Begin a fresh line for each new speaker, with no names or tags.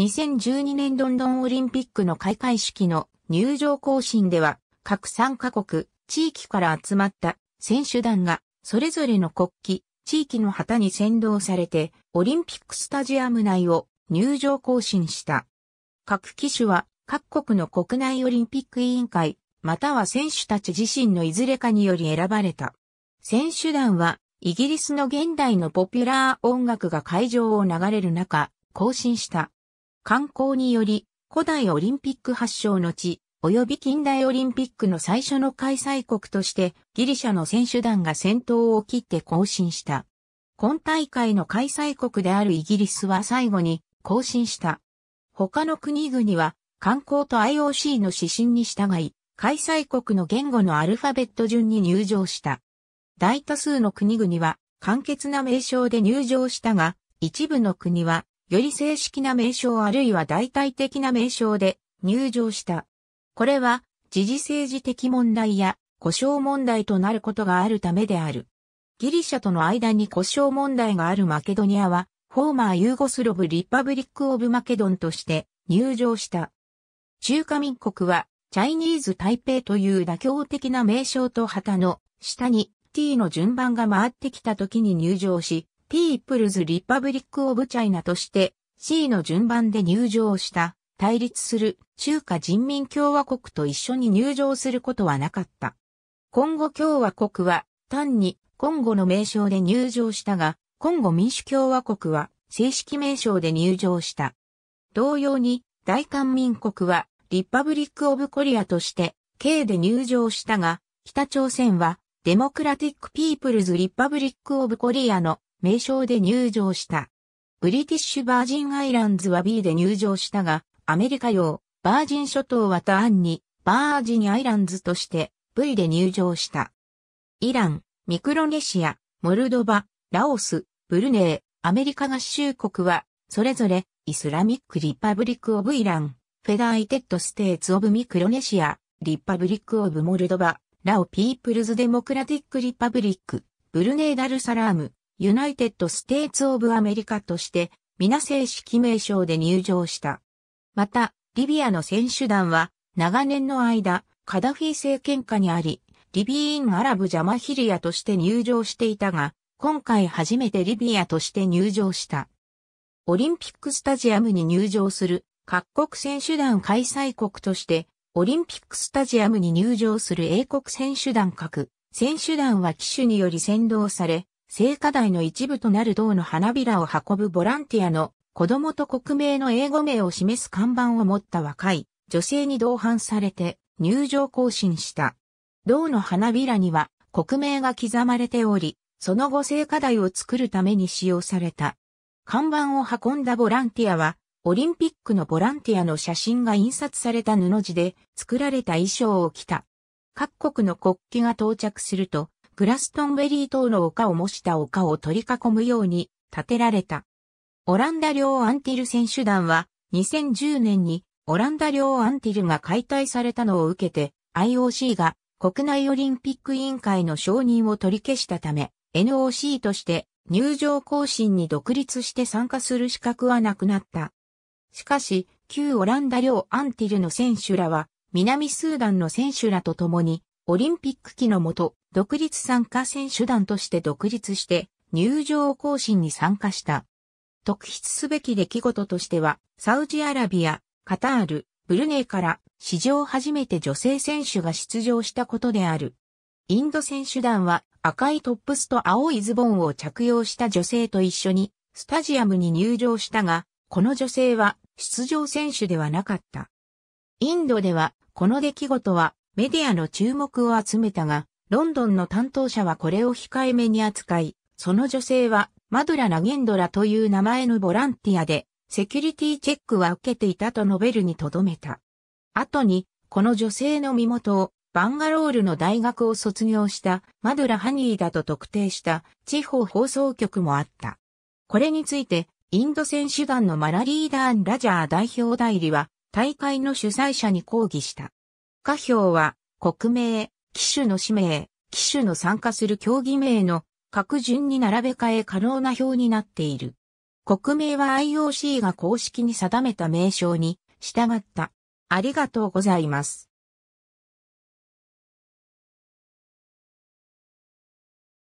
2012年ロンドンオリンピックの開会式の入場行進では、各3カ国、地域から集まった選手団が、それぞれの国旗、地域の旗に先導されて、オリンピックスタジアム内を入場行進した。各機種は各国の国内オリンピック委員会、または選手たち自身のいずれかにより選ばれた。選手団は、イギリスの現代のポピュラー音楽が会場を流れる中、更新した。観光により、古代オリンピック発祥の地、及び近代オリンピックの最初の開催国として、ギリシャの選手団が先頭を切って更新した。今大会の開催国であるイギリスは最後に更新した。他の国々は、観光と IOC の指針に従い、開催国の言語のアルファベット順に入場した。大多数の国々は、簡潔な名称で入場したが、一部の国は、より正式な名称あるいは代替的な名称で入場した。これは、時事政治的問題や故障問題となることがあるためである。ギリシャとの間に故障問題があるマケドニアは、フォーマーユーゴスロブ・リパブリック・オブ・マケドンとして入場した。中華民国は、チャイニーズ・台北という妥協的な名称と旗の下に t の順番が回ってきた時に入場し、People's Republic of China として C の順番で入場した、対立する中華人民共和国と一緒に入場することはなかった。今後共和国は単に今後の名称で入場したが、今後民主共和国は正式名称で入場した。同様に大韓民国はリパブリック・オブ・コリアとして K で入場したが、北朝鮮はデモクラティック・ピープルズ・リパブリック・オブ・コリアの名称で入場した。ブリティッシュバージンアイランズは B で入場したが、アメリカ用バージン諸島はターンに、バージンアイランズとして V で入場した。イラン、ミクロネシア、モルドバ、ラオス、ブルネー、アメリカ合衆国は、それぞれ、イスラミック・リパブリック・オブ・イラン、フェダーイテッド・ステーツ・オブ・ミクロネシア、リパブリック・オブ・モルドバ、ラオ・ピープルズ・デモクラティック・リパブリック、ブルネー・ダル・サラーム、ユナイテッド・ステーツ・オブ・アメリカとして、皆正式名称で入場した。また、リビアの選手団は、長年の間、カダフィ政権下にあり、リビーン・アラブ・ジャマヒリアとして入場していたが、今回初めてリビアとして入場した。オリンピックスタジアムに入場する各国選手団開催国として、オリンピックスタジアムに入場する英国選手団各選手団は機種により先導され、聖火台の一部となる銅の花びらを運ぶボランティアの子供と国名の英語名を示す看板を持った若い女性に同伴されて入場行進した。銅の花びらには国名が刻まれており、その後聖火台を作るために使用された。看板を運んだボランティアは、オリンピックのボランティアの写真が印刷された布地で作られた衣装を着た。各国の国旗が到着すると、グラストンベリー島の丘を模した丘を取り囲むように建てられた。オランダ領アンティル選手団は2010年にオランダ領アンティルが解体されたのを受けて IOC が国内オリンピック委員会の承認を取り消したため NOC として入場行進に独立して参加する資格はなくなった。しかし、旧オランダ領アンティルの選手らは南スーダンの選手らと共にオリンピック期のもと独立参加選手団として独立して入場行進に参加した。特筆すべき出来事としては、サウジアラビア、カタール、ブルネイから史上初めて女性選手が出場したことである。インド選手団は赤いトップスと青いズボンを着用した女性と一緒にスタジアムに入場したが、この女性は出場選手ではなかった。インドではこの出来事はメディアの注目を集めたが、ロンドンの担当者はこれを控えめに扱い、その女性はマドラ・ナゲンドラという名前のボランティアで、セキュリティチェックは受けていたと述べるにとどめた。後に、この女性の身元をバンガロールの大学を卒業したマドラ・ハニーだと特定した地方放送局もあった。これについて、インド選手団のマラリーダーン・ラジャー代表代理は、大会の主催者に抗議した。下表は、国名、機種の氏名、機種の参加する競技名の各順に並べ替え可能な表になっている。国名は IOC が公式に定めた名称に従った。ありがとうございます。